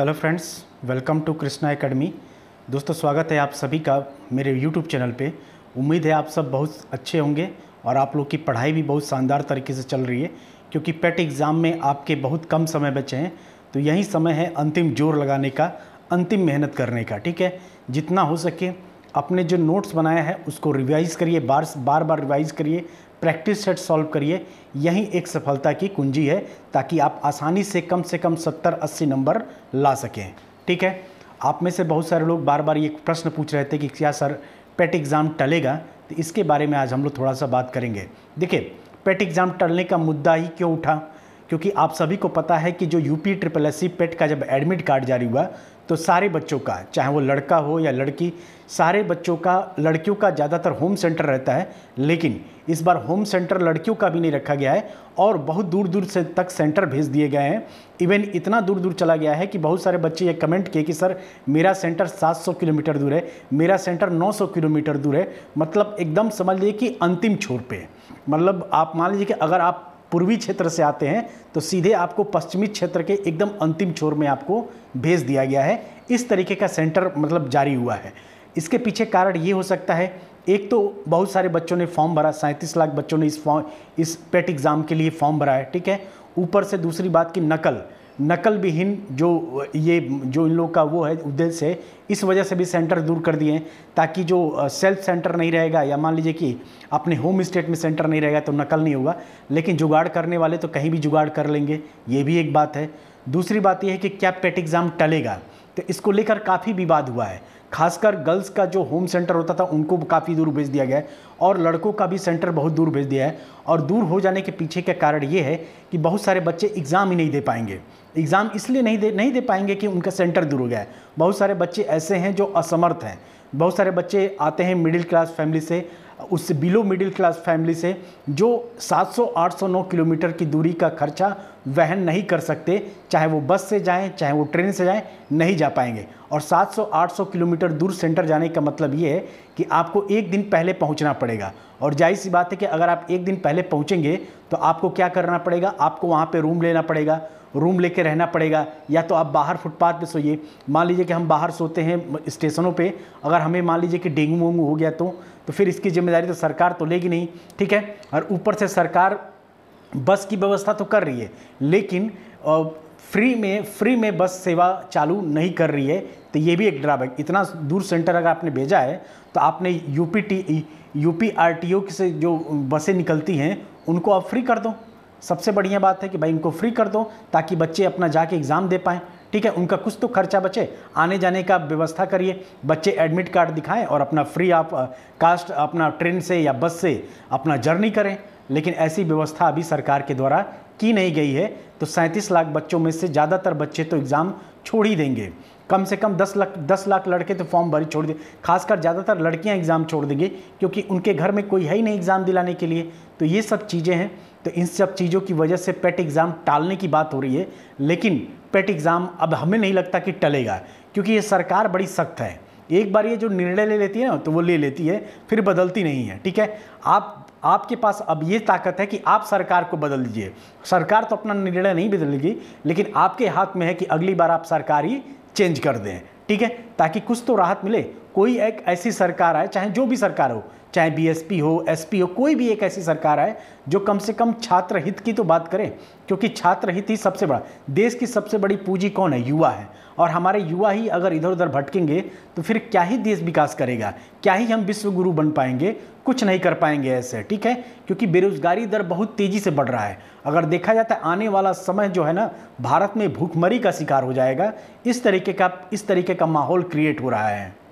hello friends welcome to Krishna academy दोस्तों स्वागत है आप सभी का मेरे यूट्यूब चैनल पे उम्मीद है आप सब बहुत अच्छे होंगे और आप लोग की पढ़ाई भी बहुत शानदार तरीके से चल रही है क्योंकि पेट एग्ज़ाम e में आपके बहुत कम समय बचे हैं तो यही समय है अंतिम जोर लगाने का अंतिम मेहनत करने का ठीक है जितना हो सके अपने जो नोट्स बनाया है उसको रिवाइज़ करिए बार बार बार रिवाइज़ करिए प्रैक्टिस सेट सॉल्व करिए यही एक सफलता की कुंजी है ताकि आप आसानी से कम से कम 70-80 नंबर ला सकें ठीक है आप में से बहुत सारे लोग बार बार ये प्रश्न पूछ रहे थे कि क्या सर पेट एग्ज़ाम टलेगा तो इसके बारे में आज हम लोग थोड़ा सा बात करेंगे देखिए पेट एग्ज़ाम टलने का मुद्दा ही क्यों उठा क्योंकि आप सभी को पता है कि जो यूपी ट्रिपल एस पेट का जब एडमिट कार्ड जारी हुआ तो सारे बच्चों का चाहे वो लड़का हो या लड़की सारे बच्चों का लड़कियों का ज़्यादातर होम सेंटर रहता है लेकिन इस बार होम सेंटर लड़कियों का भी नहीं रखा गया है और बहुत दूर दूर से तक सेंटर भेज दिए गए हैं इवन इतना दूर दूर चला गया है कि बहुत सारे बच्चे ये कमेंट किए कि सर मेरा सेंटर 700 किलोमीटर दूर है मेरा सेंटर 900 किलोमीटर दूर है मतलब एकदम समझ लीजिए कि अंतिम छोर पे मतलब आप मान लीजिए कि अगर आप पूर्वी क्षेत्र से आते हैं तो सीधे आपको पश्चिमी क्षेत्र के एकदम अंतिम छोर में आपको भेज दिया गया है इस तरीके का सेंटर मतलब जारी हुआ है इसके पीछे कारण ये हो सकता है एक तो बहुत सारे बच्चों ने फॉर्म भरा सैंतीस लाख बच्चों ने इस फॉर्म इस पेट एग्ज़ाम के लिए फॉर्म भरा है ठीक है ऊपर से दूसरी बात की नकल नकल विहीन जो ये जो इन लोग का वो है उद्देश्य है इस वजह से भी सेंटर दूर कर दिए हैं ताकि जो सेल्फ सेंटर नहीं रहेगा या मान लीजिए कि अपने होम स्टेट में सेंटर नहीं रहेगा तो नकल नहीं होगा लेकिन जुगाड़ करने वाले तो कहीं भी जुगाड़ कर लेंगे ये भी एक बात है दूसरी बात यह है कि क्या पेट एग्ज़ाम टलेगा तो इसको लेकर काफ़ी विवाद हुआ है खासकर गर्ल्स का जो होम सेंटर होता था उनको काफ़ी दूर भेज दिया गया है और लड़कों का भी सेंटर बहुत दूर भेज दिया है और दूर हो जाने के पीछे का कारण ये है कि बहुत सारे बच्चे एग्ज़ाम ही नहीं दे पाएंगे एग्ज़ाम इसलिए नहीं दे नहीं दे पाएंगे कि उनका सेंटर दूर हो गया है बहुत सारे बच्चे ऐसे हैं जो असमर्थ हैं बहुत सारे बच्चे आते हैं मिडिल क्लास फैमिली से उससे बिलो मिडिल क्लास फैमिली से जो 700 800 9 किलोमीटर की दूरी का खर्चा वहन नहीं कर सकते चाहे वो बस से जाएं चाहे वो ट्रेन से जाएं नहीं जा पाएंगे और 700 800 किलोमीटर दूर सेंटर जाने का मतलब ये है कि आपको एक दिन पहले पहुंचना पड़ेगा और जाहिर सी बात है कि अगर आप एक दिन पहले पहुँचेंगे तो आपको क्या करना पड़ेगा आपको वहाँ पर रूम लेना पड़ेगा रूम लेके रहना पड़ेगा या तो आप बाहर फुटपाथ पे सोइए मान लीजिए कि हम बाहर सोते हैं स्टेशनों पे अगर हमें मान लीजिए कि डेंगू वेंगू हो गया तो तो फिर इसकी जिम्मेदारी तो सरकार तो लेगी नहीं ठीक है और ऊपर से सरकार बस की व्यवस्था तो कर रही है लेकिन फ्री में फ्री में बस सेवा चालू नहीं कर रही है तो ये भी एक ड्राबैक इतना दूर सेंटर अगर आपने भेजा है तो आपने U P T U P R T O से जो बसें निकलती हैं उनको आप फ्री कर दो सबसे बढ़िया बात है कि भाई उनको फ्री कर दो ताकि बच्चे अपना जाके एग्ज़ाम दे पाएँ ठीक है उनका कुछ तो खर्चा बचे आने जाने का व्यवस्था करिए बच्चे एडमिट कार्ड दिखाएं और अपना फ्री आप कास्ट अपना ट्रेन से या बस से अपना जर्नी करें लेकिन ऐसी व्यवस्था अभी सरकार के द्वारा की नहीं गई है तो सैंतीस लाख बच्चों में से ज़्यादातर बच्चे तो एग्ज़ाम छोड़ ही देंगे कम से कम दस लाख दस लाख लड़के तो फॉर्म भरी छोड़ दे खासकर ज़्यादातर लड़कियां एग्ज़ाम छोड़ देंगी क्योंकि उनके घर में कोई है ही नहीं एग्ज़ाम दिलाने के लिए तो ये सब चीज़ें हैं तो इन सब चीज़ों की वजह से पेट एग्ज़ाम टालने की बात हो रही है लेकिन पेट एग्ज़ाम अब हमें नहीं लगता कि टलेगा क्योंकि ये सरकार बड़ी सख्त है एक बार ये जो निर्णय ले लेती है ना तो वो ले लेती है फिर बदलती नहीं है ठीक है आप आपके पास अब ये ताकत है कि आप सरकार को बदल दीजिए सरकार तो अपना निर्णय नहीं बदलेगी लेकिन आपके हाथ में है कि अगली बार आप सरकार ही चेंज कर दें ठीक है ताकि कुछ तो राहत मिले कोई एक ऐसी सरकार आए चाहे जो भी सरकार हो चाहे बीएसपी हो एसपी हो कोई भी एक ऐसी सरकार आए जो कम से कम छात्र हित की तो बात करें क्योंकि छात्र हित ही सबसे बड़ा देश की सबसे बड़ी पूंजी कौन है युवा है और हमारे युवा ही अगर इधर उधर भटकेंगे तो फिर क्या ही देश विकास करेगा क्या ही हम विश्व गुरु बन पाएंगे कुछ नहीं कर पाएंगे ऐसे ठीक है क्योंकि बेरोजगारी दर बहुत तेज़ी से बढ़ रहा है अगर देखा जाता है आने वाला समय जो है ना भारत में भूखमरी का शिकार हो जाएगा इस तरीके का इस तरीके का माहौल क्रिएट हो रहा है